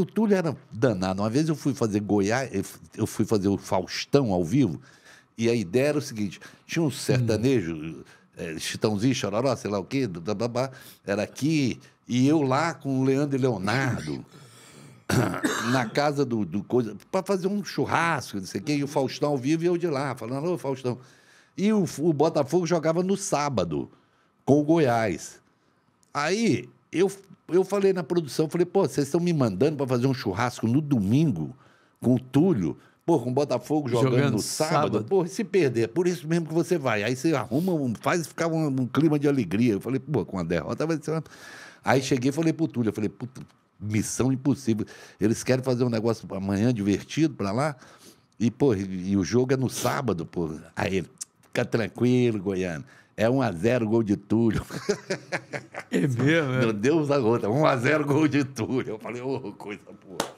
o Túlio era danado. Uma vez eu fui fazer Goiás, eu fui fazer o Faustão ao vivo, e a ideia era o seguinte: tinha um sertanejo, hum. é, Chitãozinho, Chororó, sei lá o quê, blá, era aqui, e eu lá com o Leandro e Leonardo, na casa do, do coisa, para fazer um churrasco, não sei o quê, e o Faustão ao vivo e eu de lá, falando, ô Faustão. E o, o Botafogo jogava no sábado, com o Goiás. Aí eu eu falei na produção, falei, pô, vocês estão me mandando para fazer um churrasco no domingo com o Túlio, pô, com o Botafogo jogando, jogando no sábado, sábado. pô, se perder, é por isso mesmo que você vai. Aí você arruma, faz ficar um, um, clima de alegria. Eu falei, pô, com a derrota vai ser uma... Aí cheguei e falei pro Túlio, eu falei, puta, missão impossível. Eles querem fazer um negócio amanhã divertido para lá. E, pô, e, e, o jogo é no sábado, pô. Aí, fica tranquilo, Goiânia. É 1 a 0 gol de Túlio. É mesmo? É? Meu Deus da gota, 1x0 gol de Túlio. Eu falei, ô, oh, coisa boa.